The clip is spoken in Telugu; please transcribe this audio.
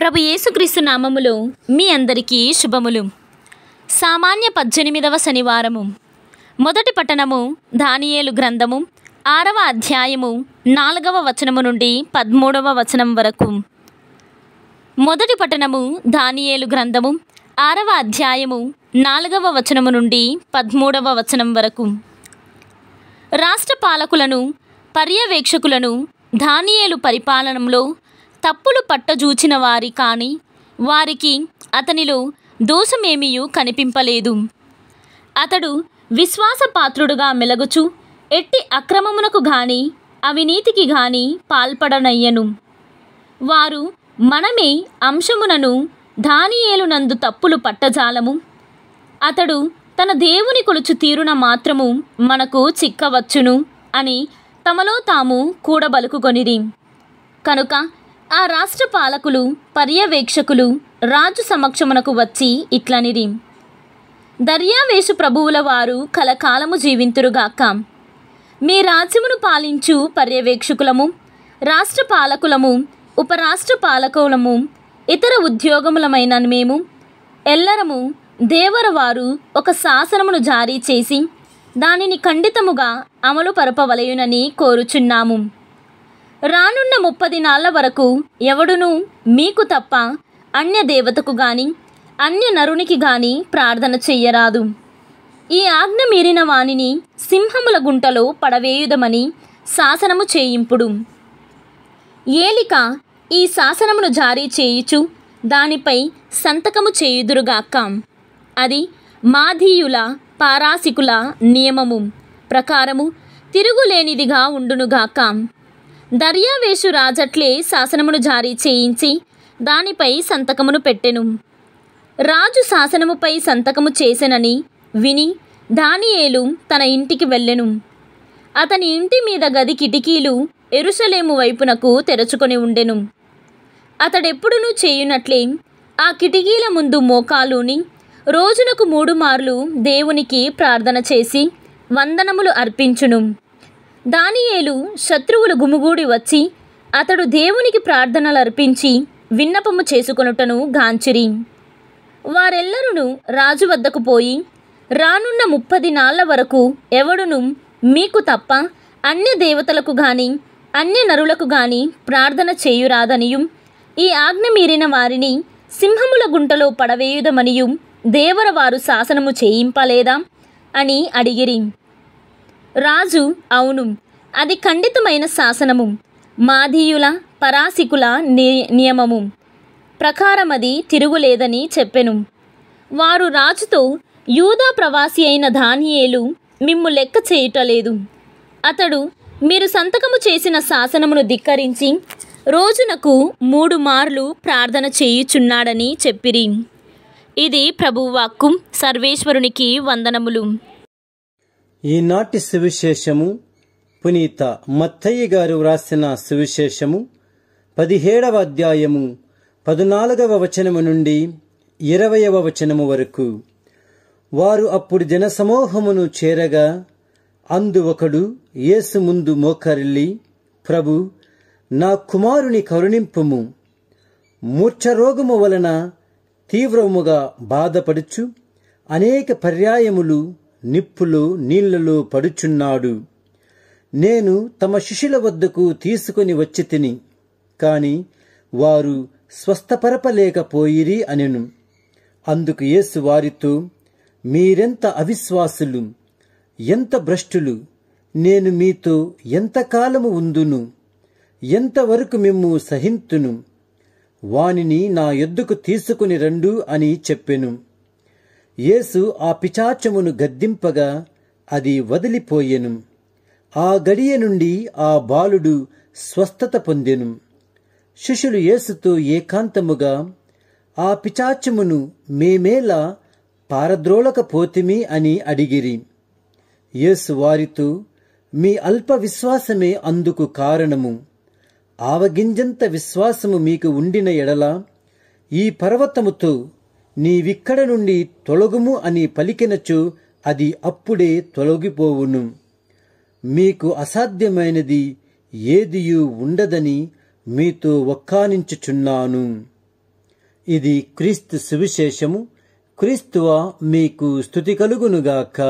ప్రభు యేసుక్రీస్తు నామములో మీ అందరికీ శుభములు సామాన్య పద్దెనిమిదవ శనివారము మొదటి పట్టణము దానియేలు గ్రంథము ఆరవ అధ్యాయము నాలుగవ వచనము నుండి పదమూడవ వచనం వరకు మొదటి పట్టణము దానియేలు గ్రంథము ఆరవ అధ్యాయము నాలుగవ వచనము నుండి పదమూడవ వచనం వరకు రాష్ట్ర పాలకులను పర్యవేక్షకులను దానియేలు పరిపాలనలో తప్పులు పట్టజూచిన వారి కానీ వారికి అతనిలో దోషమేమియూ కనిపింపలేదు అతడు విశ్వాసపాత్రుడుగా మెలగుచు ఎట్టి అక్రమమునకు గాని అవినీతికి గాని పాల్పడనయ్యను వారు మనమే అంశమునను దానియేలునందు తప్పులు పట్టజాలము అతడు తన దేవుని కొలుచు తీరున మాత్రము మనకు చిక్కవచ్చును అని తమలో తాము కూడబలుకుకొనిరి కనుక ఆ రాష్ట్ర పాలకులు పర్యవేక్షకులు రాజు సమక్షమునకు వచ్చి ఇట్లనిరి దర్యావేషు ప్రభువుల వారు కలకాలము జీవింతురుగాక మీ రాజ్యమును పాలించు పర్యవేక్షకులము రాష్ట్ర పాలకులము ఉపరాష్ట్ర పాలకులము ఇతర ఉద్యోగములమైన మేము ఎల్లరము దేవరవారు ఒక శాసనమును జారీ చేసి దానిని ఖండితముగా అమలు పరపవలయునని కోరుచున్నాము రానున్న ముప్పది నాళ్ళ వరకు ఎవడునూ మీకు తప్ప అన్య దేవతకు గాని అన్య నరునికి గాని ప్రార్థన చెయ్యరాదు ఈ ఆజ్ఞ మీరిన వాణిని సింహముల గుంటలో పడవేయుదమని శాసనము చేయింపుడు ఏలిక ఈ శాసనమును జారీ చేయుచు దానిపై సంతకము చేయుదురుగాక అది మాధీయుల పారాసికుల నియమము ప్రకారము తిరుగులేనిదిగా ఉండునుగాకాం దర్యావేషు రాజట్లే శాసనమును జారీ చేయించి దానిపై సంతకమును పెట్టెను రాజు శాసనముపై సంతకము చేసెనని విని దానియేలు తన ఇంటికి వెళ్ళెను అతని ఇంటి మీద గది కిటికీలు ఎరుసలేము వైపునకు తెరచుకొని ఉండెను అతడెప్పుడునూ చేయునట్లే ఆ కిటికీల ముందు మోకాలుని రోజునకు మూడు మార్లు దేవునికి ప్రార్థన చేసి వందనములు అర్పించును దానియేలు శత్రువులు గుమిగూడి వచ్చి అతడు దేవునికి ప్రార్థనలర్పించి విన్నపము చేసుకొనుటను గాంచిరి వారెల్లరూ రాజు వద్దకు పోయి రానున్న ముప్పది నాళ్ల వరకు ఎవడును మీకు తప్ప అన్య దేవతలకు గాని అన్య నరులకు గాని ప్రార్థన చేయురాదనియు ఈ ఆజ్ఞ మీరిన వారిని సింహముల గుంటలో పడవేయుదమనియు దేవరవారు శాసనము చేయింపలేదా అని అడిగిరి రాజు అవును అది ఖండితమైన శాసనము మాధీయుల పరాసికుల నియమము ప్రకారమది తిరుగులేదని చెప్పెను వారు రాజుతో యూదా ప్రవాసి అయిన ధాన్యేలు మిమ్ము లెక్క చేయుటలేదు అతడు మీరు సంతకము చేసిన శాసనమును ధిక్కరించి రోజునకు మూడు మార్లు ప్రార్థన చేయుచున్నాడని చెప్పిరి ఇది ప్రభువాక్కు సర్వేశ్వరునికి వందనములు ఈనాటి సువిశేషము పునీత మత్తయ్య గారు వ్రాసిన సువిశేషము పదిహేడవ అధ్యాయము పదునాలుగవ వచనము నుండి ఇరవయవ వచనము వరకు వారు అప్పుడు జనసమూహమును చేరగా అందు ఒకడు యేసు ముందు మోకరిల్లి ప్రభు నా కుమారుని కరుణింపుము మూర్ఛరోగము వలన తీవ్రముగా బాధపడుచు అనేక పర్యాయములు నిప్పులు నీళ్లలో పడుచున్నాడు నేను తమ శిష్యుల వద్దకు తీసుకుని వచ్చి తిని కాని వారు స్వస్థపరపలేకపోయిరి అనెను అందుకు యేసు వారితో మీరెంత అవిశ్వాసులు ఎంత భ్రష్టులు నేను మీతో ఎంతకాలము ఉందును ఎంతవరకు మిమ్ము సహింతును వానిని నా ఎద్దుకు తీసుకుని రండు అని చెప్పెను యేసు ఆ పిచాచమును గద్దింపగా అది వదిలిపోయెను ఆ గడియ నుండి ఆ బాలుడు స్వస్థత పొందెను శిష్యులు యేసుతో ఏకాంతముగా ఆ పిచాచమును మేమేలా పారద్రోళకపోతిమి అని అడిగిరి యేసు వారితో మీ అల్ప విశ్వాసమే అందుకు కారణము ఆవగింజంత విశ్వాసము మీకు ఉండిన ఎడల ఈ పర్వతముతో నీవిక్కడ నుండి తొలగుము అని పలికినచ్చు అది అప్పుడే తొలగిపోవును మీకు అసాధ్యమైనది ఏదియు ఉండదని మీతో ఒక్కానించుచున్నాను ఇది క్రీస్తు సువిశేషము క్రీస్తువా మీకు స్థుతి కలుగునుగాక